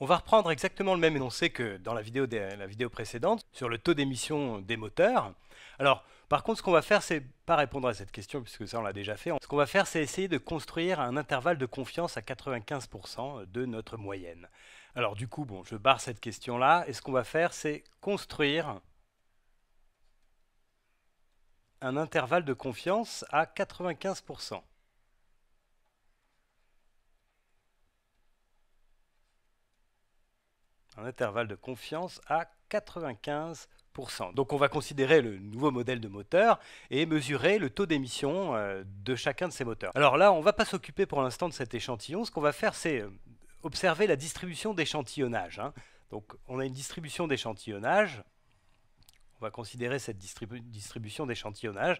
On va reprendre exactement le même énoncé que dans la vidéo, la vidéo précédente sur le taux d'émission des moteurs. Alors, par contre, ce qu'on va faire, c'est pas répondre à cette question, puisque ça, on l'a déjà fait. Ce qu'on va faire, c'est essayer de construire un intervalle de confiance à 95% de notre moyenne. Alors, du coup, bon, je barre cette question-là, et ce qu'on va faire, c'est construire un intervalle de confiance à 95%. un intervalle de confiance à 95%. Donc on va considérer le nouveau modèle de moteur et mesurer le taux d'émission euh, de chacun de ces moteurs. Alors là, on ne va pas s'occuper pour l'instant de cet échantillon. Ce qu'on va faire, c'est euh, observer la distribution d'échantillonnage. Hein. Donc on a une distribution d'échantillonnage. On va considérer cette distribution d'échantillonnage.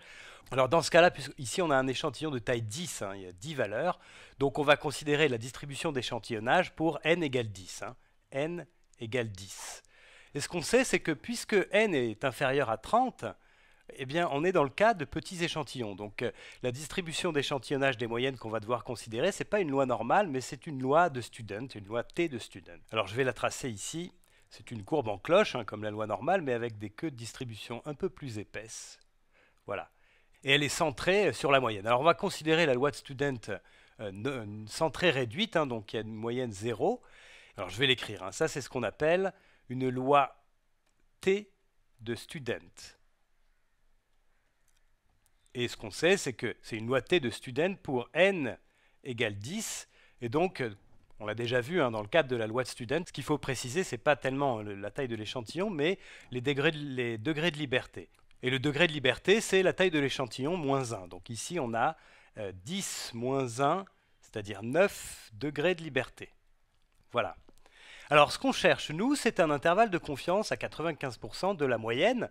Alors dans ce cas-là, ici on a un échantillon de taille 10, hein, il y a 10 valeurs. Donc on va considérer la distribution d'échantillonnage pour n égale 10. Hein. n égale 10. Et ce qu'on sait, c'est que puisque n est inférieur à 30, eh bien, on est dans le cas de petits échantillons. Donc, euh, la distribution d'échantillonnage des moyennes qu'on va devoir considérer, ce n'est pas une loi normale, mais c'est une loi de student, une loi T de student. Alors, je vais la tracer ici. C'est une courbe en cloche, hein, comme la loi normale, mais avec des queues de distribution un peu plus épaisses. Voilà. Et elle est centrée euh, sur la moyenne. Alors, on va considérer la loi de student euh, centrée réduite, hein, donc il y a une moyenne 0. Alors je vais l'écrire. Hein. Ça, c'est ce qu'on appelle une loi T de student. Et ce qu'on sait, c'est que c'est une loi T de student pour n égale 10. Et donc, on l'a déjà vu hein, dans le cadre de la loi de student, ce qu'il faut préciser, ce n'est pas tellement la taille de l'échantillon, mais les degrés de, liberté. Et le degré de liberté, c'est la taille de l'échantillon moins 1. Donc ici, on a 10 euh, moins 1, c'est-à-dire 9 degrés de liberté. Voilà. Alors ce qu'on cherche, nous, c'est un intervalle de confiance à 95% de la moyenne.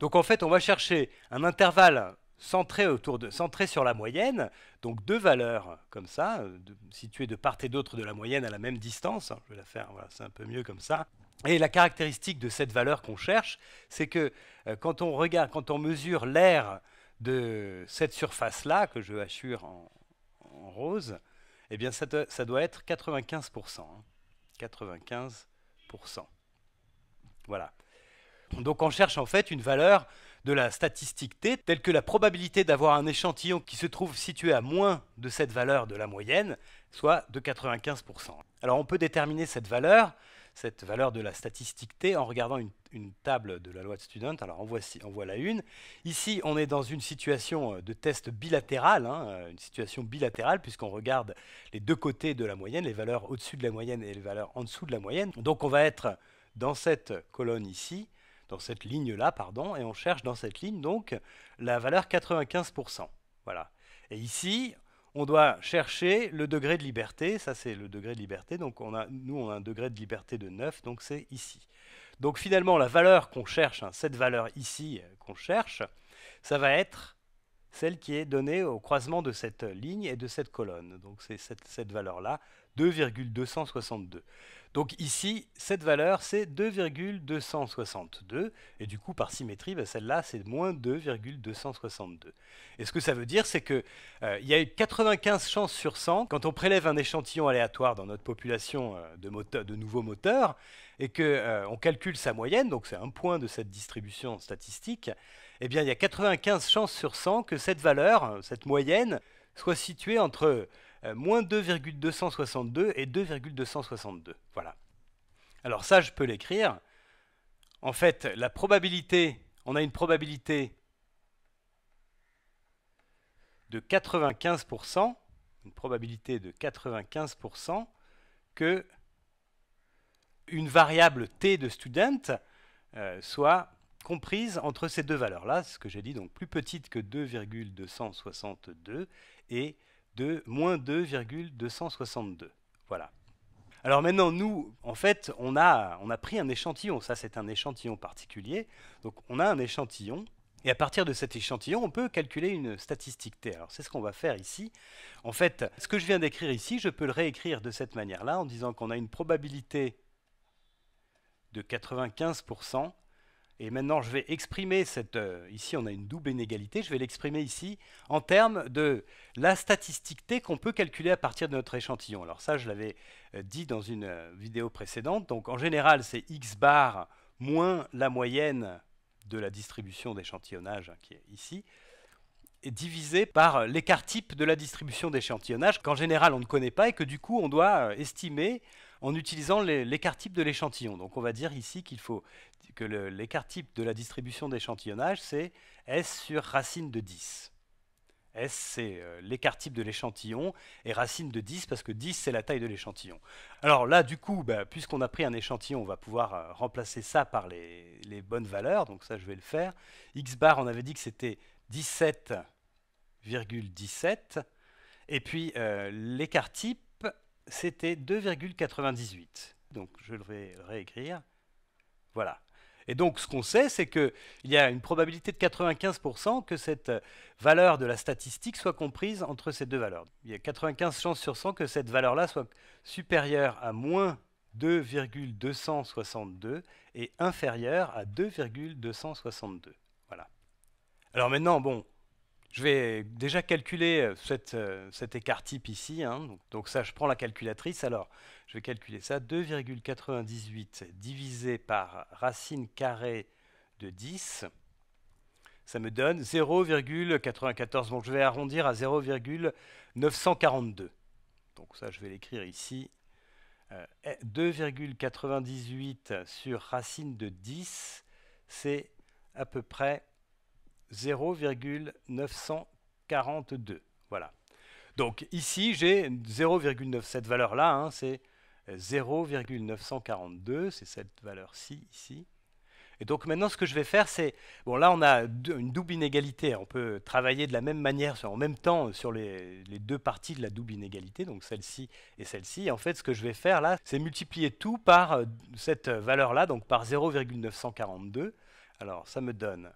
Donc en fait, on va chercher un intervalle centré, autour de, sur la moyenne, donc deux valeurs comme ça, euh, situées de part et d'autre de la moyenne à la même distance. Hein, je vais la faire, c'est un peu mieux comme ça. Et la caractéristique de cette valeur qu'on cherche, c'est que euh, quand on regarde, quand on mesure l'air de cette surface-là, que je hachure en, rose, eh bien ça, doit, être 95%. 95%. Voilà. Donc on cherche en fait une valeur de la statistique t telle que la probabilité d'avoir un échantillon qui se trouve situé à moins de cette valeur de la moyenne, soit de 95%. Alors on peut déterminer cette valeur cette valeur de la statistique T en regardant une, table de la loi de Student. Alors en voici, en voilà une. Ici, on est dans une situation euh, de test bilatéral, hein, euh, une situation bilatérale puisqu'on regarde les deux côtés de la moyenne, les valeurs au-dessus de la moyenne et les valeurs en dessous de la moyenne. Donc on va être dans cette colonne ici, dans cette ligne-là, pardon, et on cherche dans cette ligne donc la valeur 95%. Voilà. Et ici, on doit chercher le degré de liberté. Ça, c'est le degré de liberté. Donc, on a, nous, on a un degré de liberté de 9, donc c'est ici. Donc, finalement, la valeur qu'on cherche, hein, cette valeur ici euh, qu'on cherche, ça va être celle qui est donnée au croisement de cette ligne et de cette colonne. Donc, c'est cette, cette valeur-là, 2,262. Donc ici, cette valeur, c'est 2,262. Et du coup, par symétrie, ben, celle-là, c'est moins 2,262. Et ce que ça veut dire, c'est qu'il euh, y a 95 chances sur 100, quand on prélève un échantillon aléatoire dans notre population euh, de, nouveaux moteurs, et qu'on euh, on calcule sa moyenne, donc c'est un point de cette distribution statistique, eh bien, il y a 95 chances sur 100 que cette valeur, cette moyenne, soit située entre euh, moins 2,262 et 2,262. Voilà. Alors ça, je peux l'écrire. En fait, la probabilité, on a une probabilité de 95%, une probabilité de 95% que une variable t de student euh, soit comprise entre ces deux valeurs-là, ce que j'ai dit, donc plus petite que 2,262 et de moins 2,262. Voilà. Alors maintenant, nous, en fait, on a, on a pris un échantillon. Ça, c'est un échantillon particulier. Donc, on a un échantillon. Et à partir de cet échantillon, on peut calculer une statistique T. Alors, c'est ce qu'on va faire ici. En fait, ce que je viens d'écrire ici, je peux le réécrire de cette manière-là, en disant qu'on a une probabilité de 95% et maintenant, je vais exprimer cette... Euh, ici, on a une double inégalité. Je vais l'exprimer ici en termes de la statistique T qu'on peut calculer à partir de notre échantillon. Alors ça, je l'avais euh, dit dans une euh, vidéo précédente. Donc en général, c'est x bar moins la moyenne de la distribution d'échantillonnage hein, qui est ici, divisé par l'écart type de la distribution d'échantillonnage qu'en général on ne connaît pas et que du coup on doit estimer en utilisant l'écart type de l'échantillon. Donc on va dire ici qu'il faut que l'écart type de la distribution d'échantillonnage, c'est S sur racine de 10. S, c'est euh, l'écart type de l'échantillon, et racine de 10, parce que 10, c'est la taille de l'échantillon. Alors là, du coup, bah, puisqu'on a pris un échantillon, on va pouvoir euh, remplacer ça par les, bonnes valeurs, donc ça, je vais le faire. X bar, on avait dit que c'était 17,17, et puis euh, l'écart type, c'était 2,98. Donc je vais réécrire. Voilà. Et donc ce qu'on sait, c'est qu'il y a une probabilité de 95% que cette valeur de la statistique soit comprise entre ces deux valeurs. Il y a 95 chances sur 100 que cette valeur-là soit supérieure à moins 2,262 et inférieure à 2,262. Voilà. Alors maintenant, bon, je vais déjà calculer euh, euh, cet écart type ici. Hein. Donc, ça, je prends la calculatrice. Alors, je vais calculer ça. 2,98 divisé par racine carrée de 10. Ça me donne 0,94. Donc je vais arrondir à 0,942. Donc ça, je vais l'écrire ici. 2,98 euh, sur racine de 10, c'est à peu près 0,942. Voilà. Donc ici, j'ai 0,9, cette valeur-là, c'est 0,942, c'est cette valeur-ci, ici. Et donc maintenant, ce que je vais faire, c'est... Bon, là, on a une double inégalité. On peut travailler de la même manière, en même temps, sur les, les deux parties de la double inégalité, donc celle-ci et celle-ci. En fait, ce que je vais faire, là, c'est multiplier tout par euh, cette valeur-là, donc par 0,942. Alors, ça me donne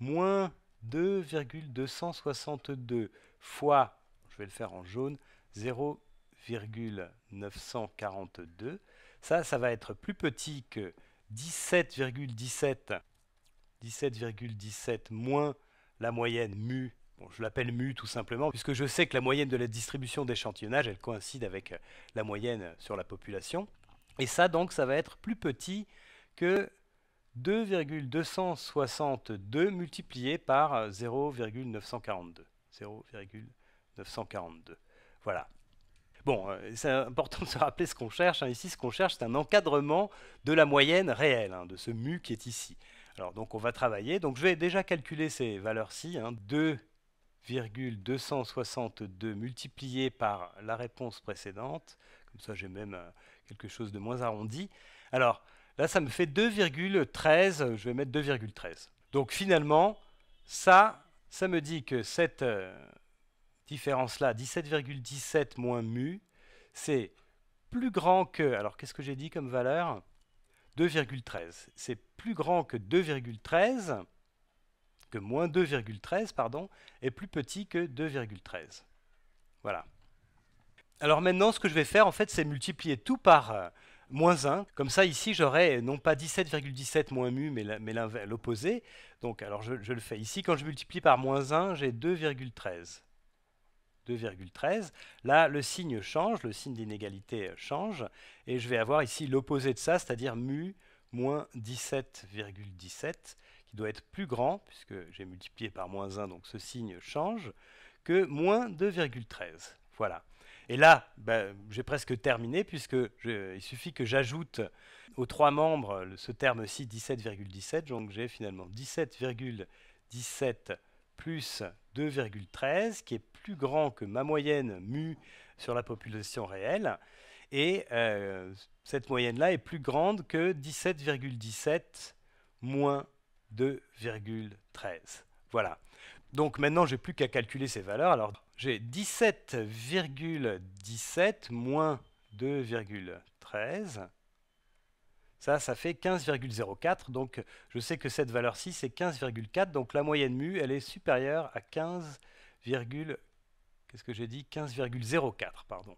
moins 2,262 fois, je vais le faire en jaune, 0,942. Ça, ça va être plus petit que 17,17. 17,17 moins la moyenne mu. je l'appelle mu tout simplement, puisque je sais que la moyenne de la distribution d'échantillonnage, elle coïncide avec euh, la moyenne sur la population. Et ça, donc, ça va être plus petit que 2,262 multiplié par 0,942. 0,942. Voilà. Bon, euh, c'est important de se rappeler ce qu'on cherche. Hein. Ici, ce qu'on cherche, c'est un encadrement de la moyenne réelle, hein, de ce mu qui est ici. Alors, donc, on va travailler. Donc, je vais déjà calculer ces valeurs-ci. 2,262 hein. multiplié par la réponse précédente. Comme ça, j'ai même euh, quelque chose de moins arrondi. Alors, Là, ça me fait 2,13. Je vais mettre 2,13. Donc finalement, ça, ça me dit que cette euh, différence-là, 17,17 moins mu, c'est plus grand que... Alors, qu'est-ce que j'ai dit comme valeur 2,13. C'est plus grand que 2,13, que moins 2,13, pardon, et plus petit que 2,13. Voilà. Alors maintenant, ce que je vais faire, en fait, c'est multiplier tout par euh, moins 1. Comme ça, ici, j'aurais non pas 17,17 moins mu, mais l'opposé. Donc, alors je, le fais ici. Quand je multiplie par moins 1, j'ai 2,13. 2,13. Là, le signe change, le signe d'inégalité change. Et je vais avoir ici l'opposé de ça, c'est-à-dire mu moins 17,17, qui doit être plus grand, puisque j'ai multiplié par moins 1, donc ce signe change, que moins 2,13. Voilà. Et là, ben, j'ai presque terminé, puisque il suffit que j'ajoute aux trois membres ce terme-ci 17,17, donc j'ai finalement 17,17 plus 2,13, qui est plus grand que ma moyenne mu sur la population réelle. Et euh, cette moyenne-là est plus grande que 17,17 moins 2,13. Voilà. Donc maintenant, j'ai plus qu'à calculer ces valeurs. Alors j'ai 17,17 moins 2,13. Ça, ça fait 15,04. Donc je sais que cette valeur-ci, c'est 15,4. Donc la moyenne mu, elle est supérieure à 15, qu'est-ce que j'ai dit 15,04, pardon.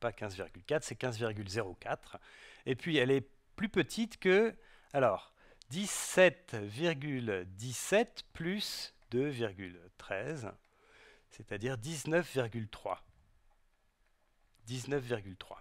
Pas 15,4, c'est 15,04. Et puis elle est plus petite que... Alors, 17,17 plus 2,13, c'est-à-dire 19,3. 19,3.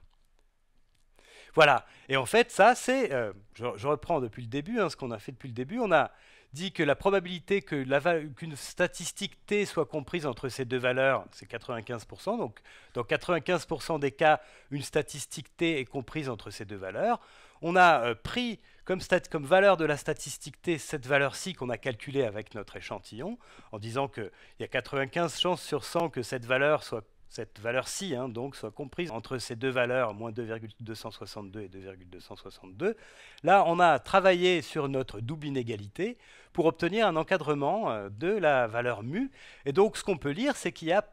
Voilà. Et en fait, ça, c'est. Euh, je, reprends depuis le début, hein, ce qu'on a fait depuis le début. On a dit que la probabilité qu'une statistique T soit comprise entre ces deux valeurs, c'est 95%. Donc, dans 95% des cas, une statistique T est comprise entre ces deux valeurs on a euh, pris comme, valeur de la statistique T cette valeur-ci qu'on a calculée avec notre échantillon, en disant qu'il y a 95 chances sur 100 que cette valeur soit cette valeur-ci hein, donc soit comprise entre ces deux valeurs, moins 2,262 et 2,262. Là, on a travaillé sur notre double inégalité pour obtenir un encadrement euh, de la valeur mu. Et donc, ce qu'on peut lire, c'est qu'il y a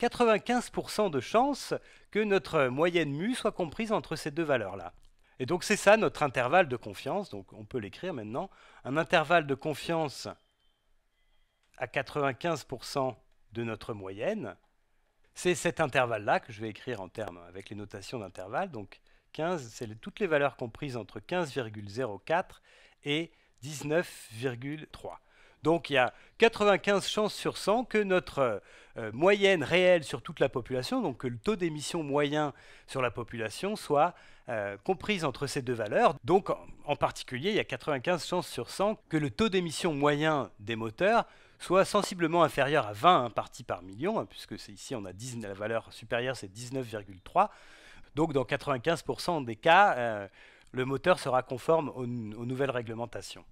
95% de chances que notre moyenne mu soit comprise entre ces deux valeurs-là. Et donc c'est ça notre intervalle de confiance, donc on peut l'écrire maintenant, un intervalle de confiance à 95% de notre moyenne, c'est cet intervalle-là que je vais écrire en termes avec les notations d'intervalle, donc 15, c'est toutes les valeurs comprises entre 15,04 et 19,3. Donc il y a 95 chances sur 100 que notre euh, euh, moyenne réelle sur toute la population, donc que le taux d'émission moyen sur la population soit euh, comprise entre ces deux valeurs. Donc en, particulier, il y a 95 chances sur 100 que le taux d'émission moyen des moteurs soit sensiblement inférieur à 20 parties par million, hein, puisque ici on a 10, la valeur supérieure c'est 19,3. Donc dans 95% des cas, le moteur sera conforme aux nouvelles réglementations.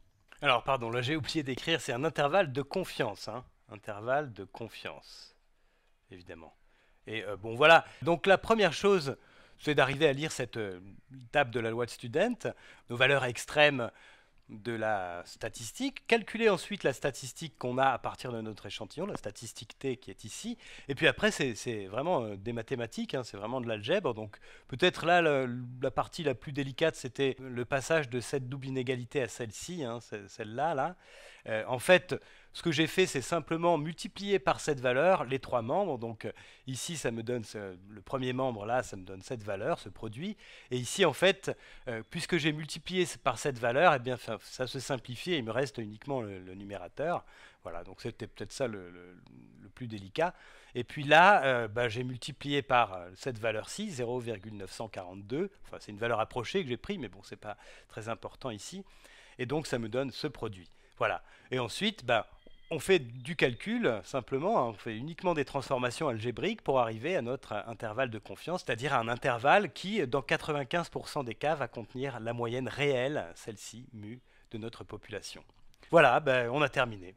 Alors, pardon, là j'ai oublié d'écrire, c'est un intervalle de confiance. Hein. Intervalle de confiance, évidemment. Et euh, bon, voilà. Donc, la première chose, c'est d'arriver à lire cette euh, table de la loi de Student, nos valeurs extrêmes de la statistique, calculer ensuite la statistique qu'on a à partir de notre échantillon, la statistique T qui est ici, et puis après c'est vraiment euh, des mathématiques, hein, c'est vraiment de l'algèbre, donc peut-être là la, partie la plus délicate c'était le passage de cette double inégalité à celle-ci, hein, celle-là, là. Euh, en fait, ce que j'ai fait, c'est simplement multiplier par cette valeur les trois membres. Donc euh, ici, ça me donne le premier membre là, ça me donne cette valeur, ce produit. Et ici, en fait, euh, puisque j'ai multiplié par cette valeur, et eh bien, ça se simplifie il me reste uniquement le, numérateur. Voilà, donc c'était peut-être ça le, plus délicat. Et puis là, euh, bah, j'ai multiplié par cette valeur-ci, 0,942. Enfin, c'est une valeur approchée que j'ai prise, mais bon, c'est pas très important ici. Et donc, ça me donne ce produit. Voilà. Et ensuite, ben on fait du calcul simplement, hein, on fait uniquement des transformations algébriques pour arriver à notre intervalle de confiance, c'est-à-dire à un intervalle qui, dans 95% des cas, va contenir la moyenne réelle, celle-ci, mu, de notre population. Voilà, ben, on a terminé.